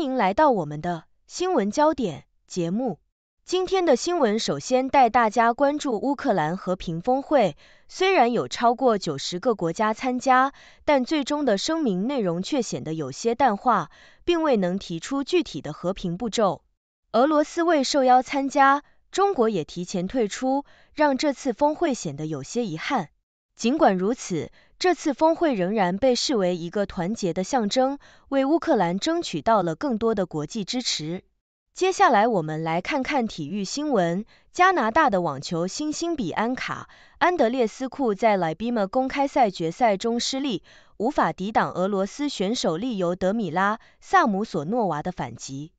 欢迎来到我们的新闻焦点节目。今天的新闻首先带大家关注乌克兰和平峰会。虽然有超过九十个国家参加，但最终的声明内容却显得有些淡化，并未能提出具体的和平步骤。俄罗斯未受邀参加，中国也提前退出，让这次峰会显得有些遗憾。尽管如此，这次峰会仍然被视为一个团结的象征，为乌克兰争取到了更多的国际支持。接下来，我们来看看体育新闻。加拿大的网球新星比安卡·安德烈斯库在 i m a 公开赛决赛中失利，无法抵挡俄罗斯选手利尤德米拉·萨姆索诺娃的反击。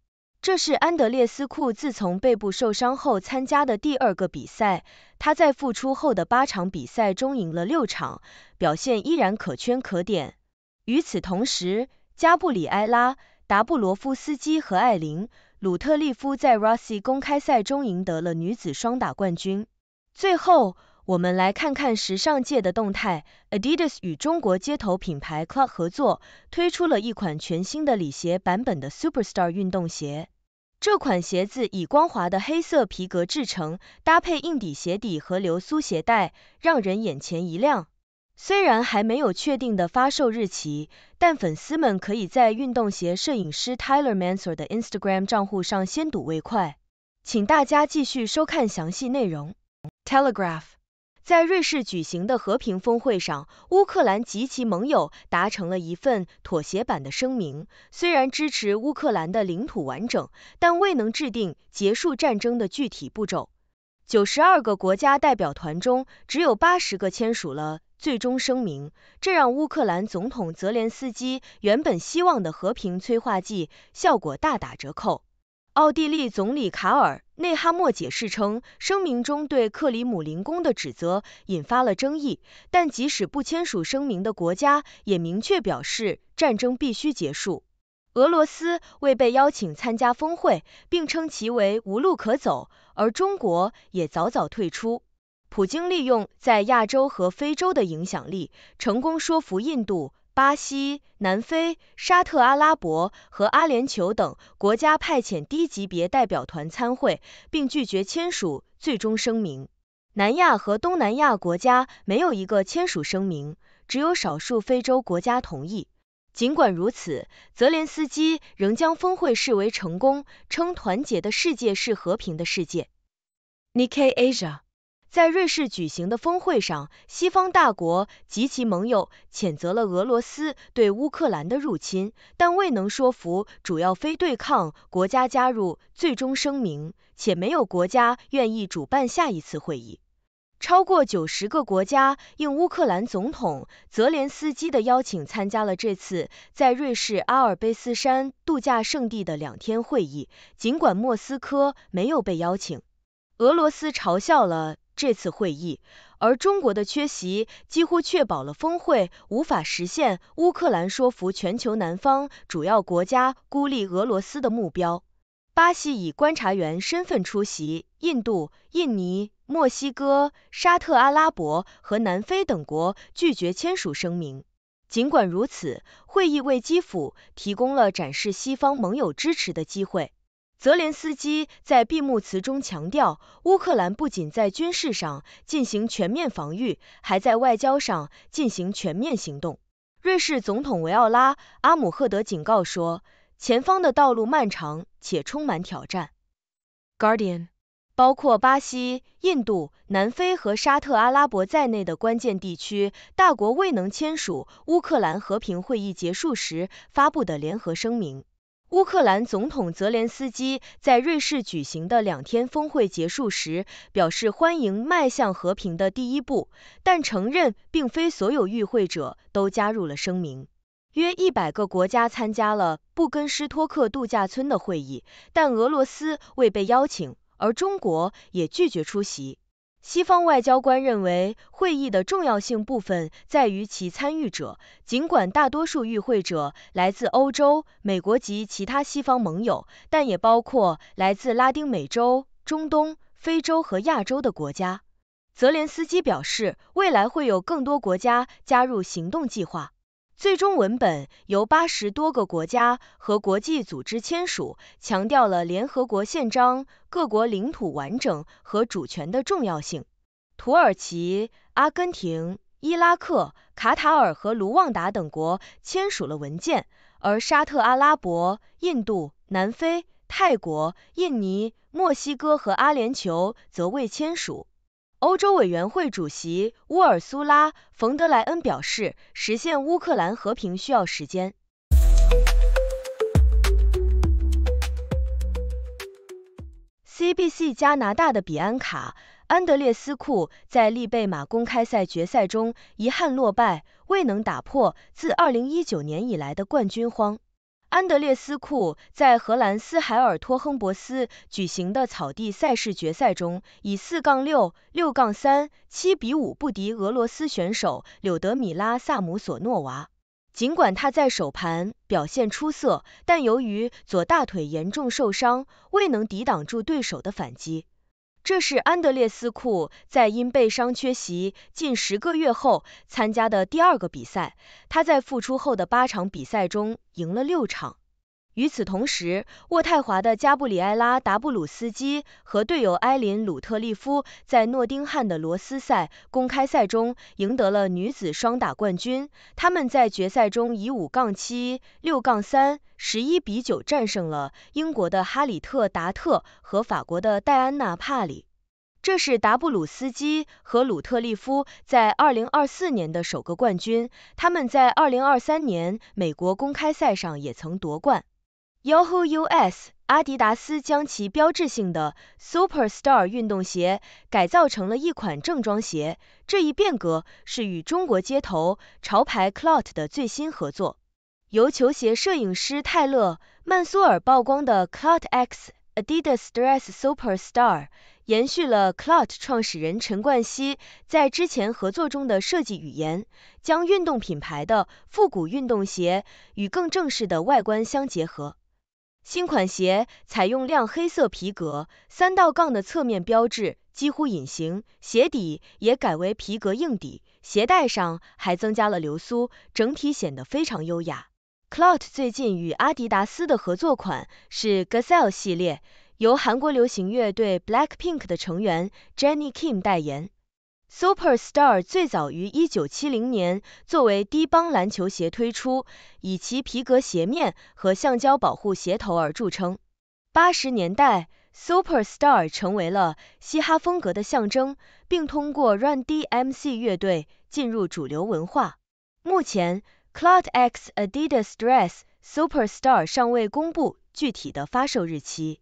这是安德烈斯库自从背部受伤后参加的第二个比赛，他在复出后的八场比赛中赢了六场，表现依然可圈可点。与此同时，加布里埃拉·达布罗夫斯基和艾琳·鲁特利夫在 r o s s i 公开赛中赢得了女子双打冠军。最后，我们来看看时尚界的动态，Adidas 与中国街头品牌 Club 合作，推出了一款全新的李鞋版本的 Superstar 运动鞋。这款鞋子以光滑的黑色皮革制成，搭配硬底鞋底和流苏鞋带，让人眼前一亮。虽然还没有确定的发售日期，但粉丝们可以在运动鞋摄影师 Tyler m a n s o r 的 Instagram 账户上先睹为快。请大家继续收看详细内容。Telegraph 在瑞士举行的和平峰会上，乌克兰及其盟友达成了一份妥协版的声明，虽然支持乌克兰的领土完整，但未能制定结束战争的具体步骤。九十二个国家代表团中，只有八十个签署了最终声明，这让乌克兰总统泽连斯基原本希望的和平催化剂效果大打折扣。奥地利总理卡尔。内哈莫解释称，声明中对克里姆林宫的指责引发了争议，但即使不签署声明的国家也明确表示战争必须结束。俄罗斯未被邀请参加峰会，并称其为“无路可走”，而中国也早早退出。普京利用在亚洲和非洲的影响力，成功说服印度。巴西、南非、沙特阿拉伯和阿联酋等国家派遣低级别代表团参会，并拒绝签署最终声明。南亚和东南亚国家没有一个签署声明，只有少数非洲国家同意。尽管如此，泽连斯基仍将峰会视为成功，称“团结的世界是和平的世界”。Nik Asia。在瑞士举行的峰会上，西方大国及其盟友谴责了俄罗斯对乌克兰的入侵，但未能说服主要非对抗国家加入最终声明，且没有国家愿意主办下一次会议。超过九十个国家应乌克兰总统泽连斯基的邀请参加了这次在瑞士阿尔卑斯山度假胜地的两天会议，尽管莫斯科没有被邀请。俄罗斯嘲笑了。这次会议，而中国的缺席几乎确保了峰会无法实现乌克兰说服全球南方主要国家孤立俄罗斯的目标。巴西以观察员身份出席，印度、印尼、墨西哥、沙特阿拉伯和南非等国拒绝签署声明。尽管如此，会议为基辅提供了展示西方盟友支持的机会。泽连斯基在闭幕词中强调，乌克兰不仅在军事上进行全面防御，还在外交上进行全面行动。瑞士总统维奥拉·阿姆赫德警告说，前方的道路漫长且充满挑战。Guardian，包括巴西、印度、南非和沙特阿拉伯在内的关键地区大国未能签署乌克兰和平会议结束时发布的联合声明。乌克兰总统泽连斯基在瑞士举行的两天峰会结束时表示，欢迎迈向和平的第一步，但承认并非所有与会者都加入了声明。约一百个国家参加了布根施托克度假村的会议，但俄罗斯未被邀请，而中国也拒绝出席。西方外交官认为，会议的重要性部分在于其参与者。尽管大多数与会者来自欧洲、美国及其他西方盟友，但也包括来自拉丁美洲、中东、非洲和亚洲的国家。泽连斯基表示，未来会有更多国家加入行动计划。最终文本由八十多个国家和国际组织签署，强调了联合国宪章、各国领土完整和主权的重要性。土耳其、阿根廷、伊拉克、卡塔尔和卢旺达等国签署了文件，而沙特阿拉伯、印度、南非、泰国、印尼、墨西哥和阿联酋则未签署。欧洲委员会主席乌尔苏拉·冯德莱恩表示，实现乌克兰和平需要时间。C B C 加拿大的比安卡·安德烈斯库在利贝马公开赛决赛中遗憾落败，未能打破自2019年以来的冠军荒。安德烈斯库在荷兰斯海尔托亨博斯举行的草地赛事决赛中，以四杠六、六杠三、七比五不敌俄罗斯选手柳德米拉·萨姆索诺娃。尽管他在首盘表现出色，但由于左大腿严重受伤，未能抵挡住对手的反击。这是安德烈斯库在因背伤缺席近十个月后参加的第二个比赛。他在复出后的八场比赛中赢了六场。与此同时，渥太华的加布里埃拉·达布鲁斯基和队友埃琳·鲁特利夫在诺丁汉的罗斯赛公开赛中赢得了女子双打冠军。他们在决赛中以五杠七、六杠三、十一比九战胜了英国的哈里特·达特和法国的戴安娜·帕里。这是达布鲁斯基和鲁特利夫在2024年的首个冠军。他们在2023年美国公开赛上也曾夺冠。Yahoo US，阿迪达斯将其标志性的 Superstar 运动鞋改造成了一款正装鞋。这一变革是与中国街头潮牌 Clot 的最新合作。由球鞋摄影师泰勒·曼苏尔曝光的 Clot x Adidas Dress Superstar，延续了 Clot 创始人陈冠希在之前合作中的设计语言，将运动品牌的复古运动鞋与更正式的外观相结合。新款鞋采用亮黑色皮革，三道杠的侧面标志几乎隐形，鞋底也改为皮革硬底，鞋带上还增加了流苏，整体显得非常优雅。Clot 最近与阿迪达斯的合作款是 Gazelle 系列，由韩国流行乐队 Blackpink 的成员 j e n n y Kim 代言。Superstar 最早于1970年作为低帮篮球鞋推出，以其皮革鞋面和橡胶保护鞋头而著称。80年代，Superstar 成为了嘻哈风格的象征，并通过 Run DMC 乐队进入主流文化。目前，Clot x Adidas Dres s Superstar 尚未公布具体的发售日期。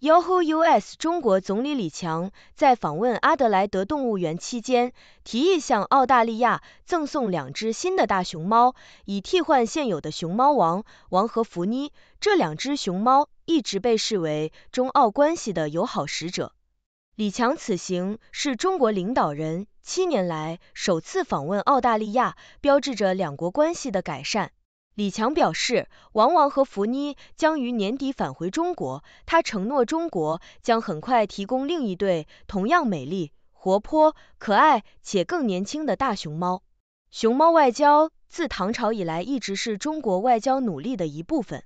Yahoo US 中国总理李强在访问阿德莱德动物园期间，提议向澳大利亚赠送两只新的大熊猫，以替换现有的熊猫王王和福妮。这两只熊猫一直被视为中澳关系的友好使者。李强此行是中国领导人七年来首次访问澳大利亚，标志着两国关系的改善。李强表示，王王和福妮将于年底返回中国。他承诺，中国将很快提供另一对同样美丽、活泼、可爱且更年轻的大熊猫。熊猫外交自唐朝以来一直是中国外交努力的一部分。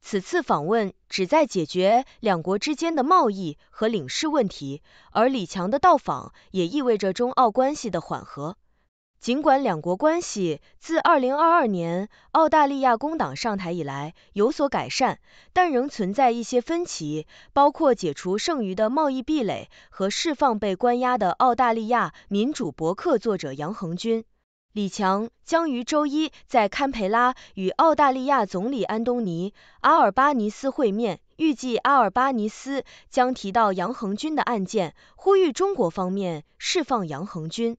此次访问旨在解决两国之间的贸易和领事问题，而李强的到访也意味着中澳关系的缓和。尽管两国关系自2022年澳大利亚工党上台以来有所改善，但仍存在一些分歧，包括解除剩余的贸易壁垒和释放被关押的澳大利亚民主博客作者杨恒军。李强将于周一在堪培拉与澳大利亚总理安东尼·阿尔巴尼斯会面，预计阿尔巴尼斯将提到杨恒军的案件，呼吁中国方面释放杨恒军。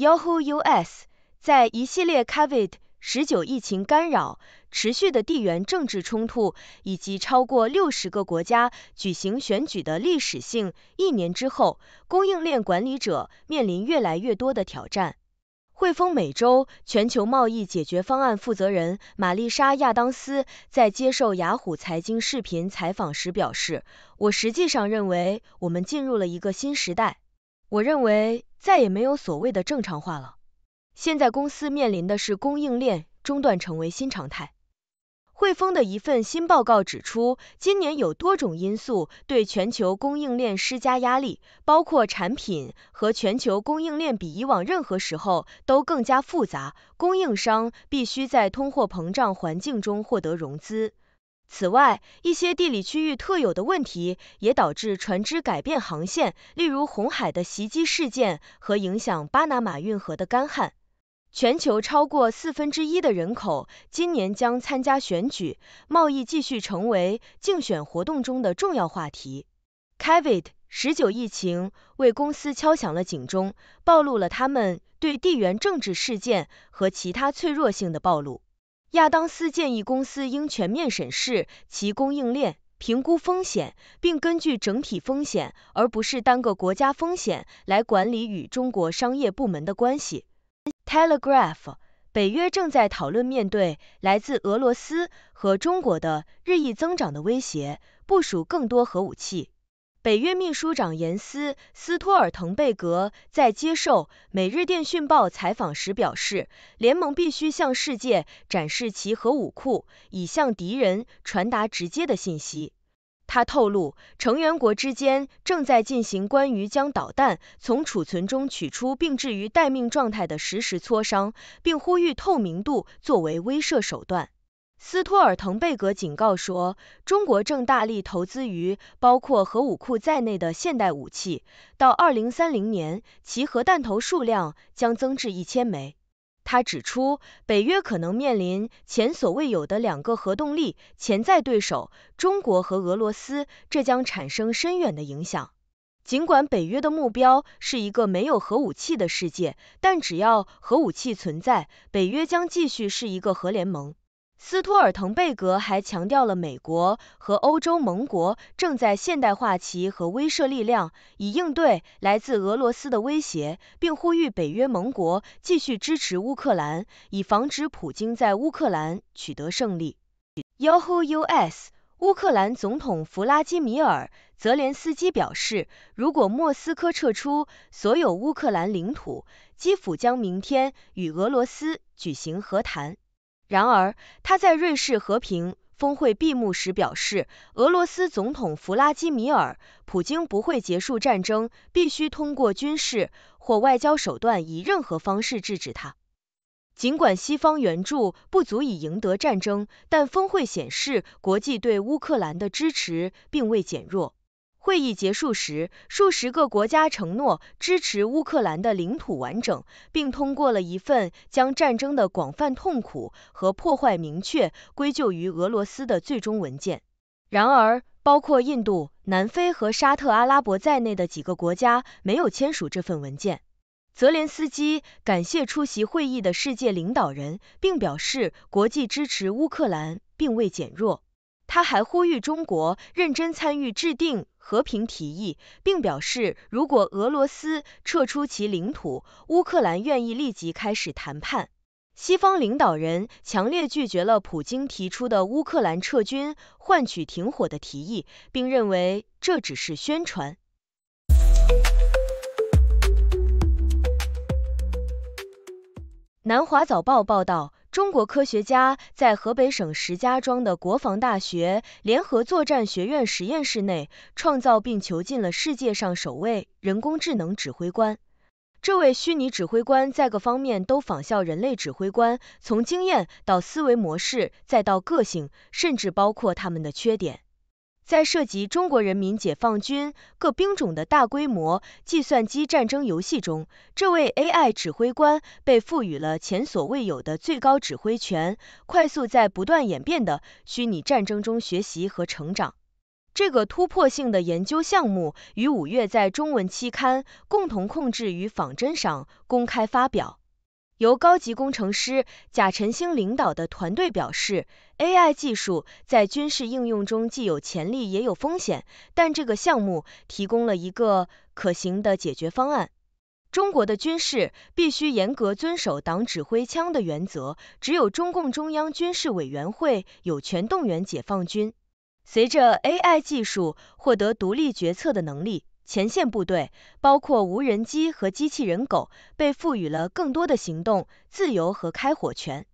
Yahoo US 在一系列 COVID 十九疫情干扰、持续的地缘政治冲突以及超过六十个国家举行选举的历史性一年之后，供应链管理者面临越来越多的挑战。汇丰美洲全球贸易解决方案负责人玛丽莎·亚当斯在接受雅虎财经视频采访时表示：“我实际上认为我们进入了一个新时代。我认为。”再也没有所谓的正常化了。现在公司面临的是供应链中断成为新常态。汇丰的一份新报告指出，今年有多种因素对全球供应链施加压力，包括产品和全球供应链比以往任何时候都更加复杂，供应商必须在通货膨胀环境中获得融资。此外，一些地理区域特有的问题也导致船只改变航线，例如红海的袭击事件和影响巴拿马运河的干旱。全球超过四分之一的人口今年将参加选举，贸易继续成为竞选活动中的重要话题。Covid 十九疫情为公司敲响了警钟，暴露了他们对地缘政治事件和其他脆弱性的暴露。亚当斯建议公司应全面审视其供应链，评估风险，并根据整体风险而不是单个国家风险来管理与中国商业部门的关系。Telegraph，北约正在讨论面对来自俄罗斯和中国的日益增长的威胁，部署更多核武器。北约秘书长严斯·斯托尔滕贝格在接受《每日电讯报》采访时表示，联盟必须向世界展示其核武库，以向敌人传达直接的信息。他透露，成员国之间正在进行关于将导弹从储存中取出并置于待命状态的实时磋商，并呼吁透明度作为威慑手段。斯托尔滕贝格警告说，中国正大力投资于包括核武库在内的现代武器，到2030年，其核弹头数量将增至1000枚。他指出，北约可能面临前所未有的两个核动力潜在对手——中国和俄罗斯，这将产生深远的影响。尽管北约的目标是一个没有核武器的世界，但只要核武器存在，北约将继续是一个核联盟。斯托尔滕贝格还强调了美国和欧洲盟国正在现代化其和威慑力量，以应对来自俄罗斯的威胁，并呼吁北约盟国继续支持乌克兰，以防止普京在乌克兰取得胜利。Yahoo US，乌克兰总统弗拉基米尔·泽连斯基表示，如果莫斯科撤出所有乌克兰领土，基辅将明天与俄罗斯举行和谈。然而，他在瑞士和平峰会闭幕时表示，俄罗斯总统弗拉基米尔·普京不会结束战争，必须通过军事或外交手段以任何方式制止他。尽管西方援助不足以赢得战争，但峰会显示国际对乌克兰的支持并未减弱。会议结束时，数十个国家承诺支持乌克兰的领土完整，并通过了一份将战争的广泛痛苦和破坏明确归咎于俄罗斯的最终文件。然而，包括印度、南非和沙特阿拉伯在内的几个国家没有签署这份文件。泽连斯基感谢出席会议的世界领导人，并表示国际支持乌克兰并未减弱。他还呼吁中国认真参与制定。和平提议，并表示如果俄罗斯撤出其领土，乌克兰愿意立即开始谈判。西方领导人强烈拒绝了普京提出的乌克兰撤军换取停火的提议，并认为这只是宣传。南华早报报道。中国科学家在河北省石家庄的国防大学联合作战学院实验室内，创造并囚禁了世界上首位人工智能指挥官。这位虚拟指挥官在各方面都仿效人类指挥官，从经验到思维模式，再到个性，甚至包括他们的缺点。在涉及中国人民解放军各兵种的大规模计算机战争游戏中，这位 AI 指挥官被赋予了前所未有的最高指挥权，快速在不断演变的虚拟战争中学习和成长。这个突破性的研究项目于五月在中文期刊《共同控制与仿真》上公开发表。由高级工程师贾晨星领导的团队表示，AI 技术在军事应用中既有潜力也有风险，但这个项目提供了一个可行的解决方案。中国的军事必须严格遵守“党指挥枪”的原则，只有中共中央军事委员会有权动员解放军。随着 AI 技术获得独立决策的能力，前线部队，包括无人机和机器人狗，被赋予了更多的行动自由和开火权，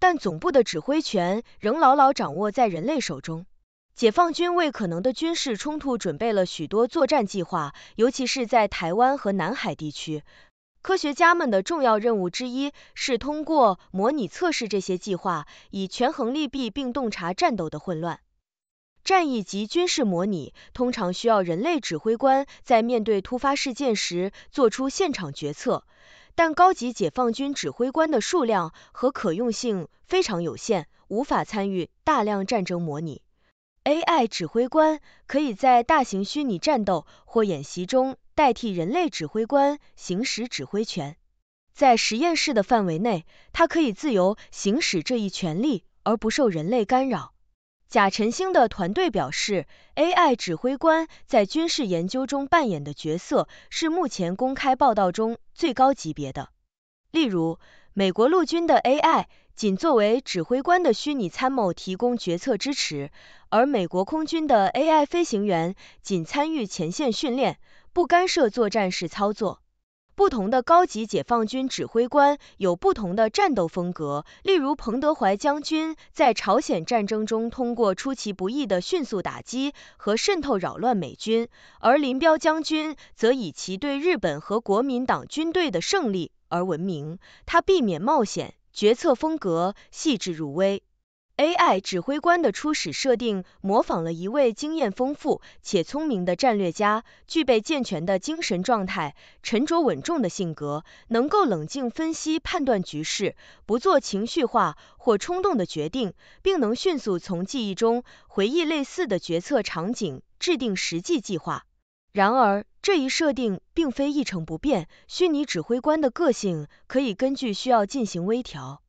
但总部的指挥权仍牢牢掌握在人类手中。解放军为可能的军事冲突准备了许多作战计划，尤其是在台湾和南海地区。科学家们的重要任务之一是通过模拟测试这些计划，以权衡利弊并洞察战斗的混乱。战役及军事模拟通常需要人类指挥官在面对突发事件时做出现场决策，但高级解放军指挥官的数量和可用性非常有限，无法参与大量战争模拟。AI 指挥官可以在大型虚拟战斗或演习中代替人类指挥官行使指挥权，在实验室的范围内，它可以自由行使这一权利而不受人类干扰。贾晨星的团队表示，AI 指挥官在军事研究中扮演的角色是目前公开报道中最高级别的。例如，美国陆军的 AI 仅作为指挥官的虚拟参谋提供决策支持，而美国空军的 AI 飞行员仅参与前线训练，不干涉作战式操作。不同的高级解放军指挥官有不同的战斗风格。例如，彭德怀将军在朝鲜战争中通过出其不意的迅速打击和渗透扰乱美军；而林彪将军则以其对日本和国民党军队的胜利而闻名。他避免冒险，决策风格细致入微。AI 指挥官的初始设定模仿了一位经验丰富且聪明的战略家，具备健全的精神状态、沉着稳重的性格，能够冷静分析判断局势，不做情绪化或冲动的决定，并能迅速从记忆中回忆类似的决策场景，制定实际计划。然而，这一设定并非一成不变，虚拟指挥官的个性可以根据需要进行微调。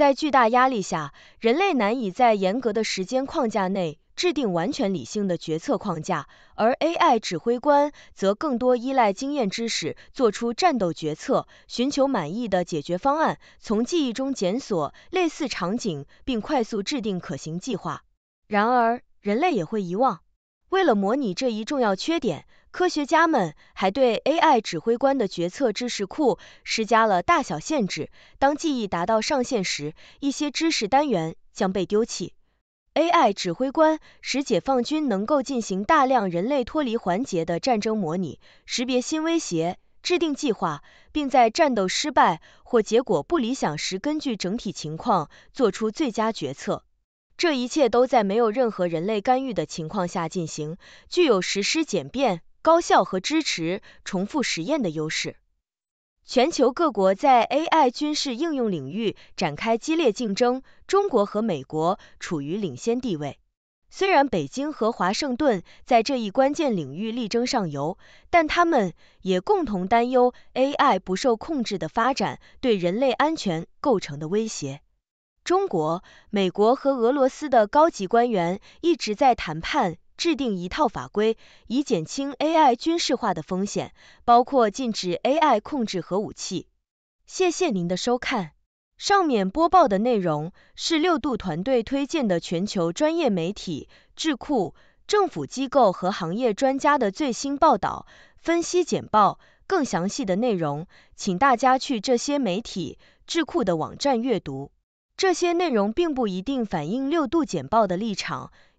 在巨大压力下，人类难以在严格的时间框架内制定完全理性的决策框架，而 AI 指挥官则更多依赖经验知识做出战斗决策，寻求满意的解决方案，从记忆中检索类似场景，并快速制定可行计划。然而，人类也会遗忘。为了模拟这一重要缺点，科学家们还对 AI 指挥官的决策知识库施加了大小限制。当记忆达到上限时，一些知识单元将被丢弃。AI 指挥官使解放军能够进行大量人类脱离环节的战争模拟，识别新威胁，制定计划，并在战斗失败或结果不理想时，根据整体情况做出最佳决策。这一切都在没有任何人类干预的情况下进行，具有实施简便。高效和支持重复实验的优势。全球各国在 AI 军事应用领域展开激烈竞争，中国和美国处于领先地位。虽然北京和华盛顿在这一关键领域力争上游，但他们也共同担忧 AI 不受控制的发展对人类安全构成的威胁。中国、美国和俄罗斯的高级官员一直在谈判。制定一套法规，以减轻 AI 军事化的风险，包括禁止 AI 控制核武器。谢谢您的收看。上面播报的内容是六度团队推荐的全球专业媒体、智库、政府机构和行业专家的最新报道、分析简报。更详细的内容，请大家去这些媒体、智库的网站阅读。这些内容并不一定反映六度简报的立场。